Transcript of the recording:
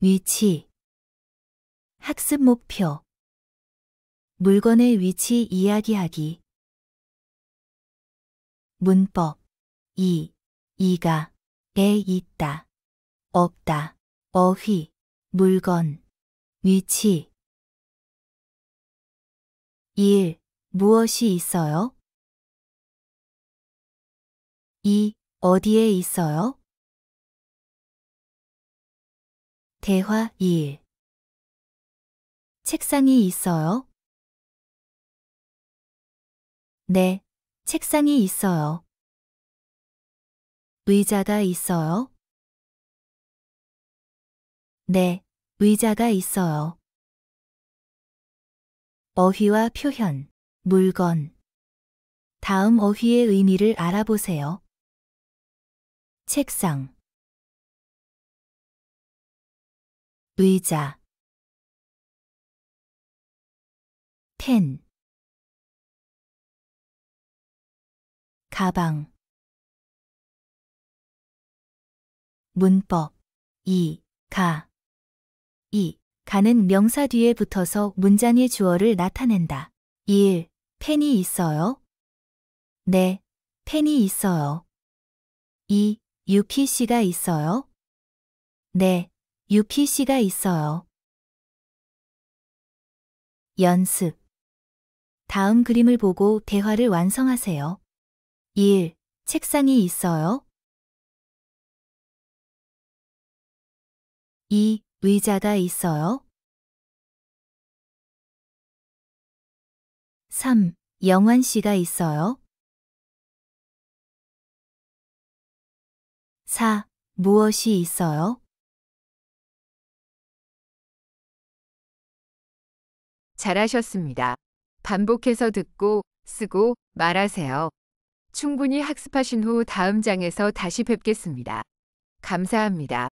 위치 학습 목표 물건의 위치 이야기하기 문법 이, 이가, 에 있다, 없다, 어휘, 물건, 위치 1. 무엇이 있어요? 2. 어디에 있어요? 대화 2일 책상이 있어요? 네, 책상이 있어요. 의자가 있어요? 네, 의자가 있어요. 어휘와 표현, 물건. 다음 어휘의 의미를 알아보세요. 책상 의자 펜 가방 문법 이, 가 이, 가는 명사 뒤에 붙어서 문장의 주어를 나타낸다. 1. 펜이 있어요? 네, 펜이 있어요. 2. UPC가 있어요? 네, UPC가 있어요. 연습. 다음 그림을 보고 대화를 완성하세요. 1. 책상이 있어요. 2. 의자가 있어요. 3. 영환 씨가 있어요. 4. 무엇이 있어요? 잘하셨습니다. 반복해서 듣고 쓰고 말하세요. 충분히 학습하신 후 다음 장에서 다시 뵙겠습니다. 감사합니다.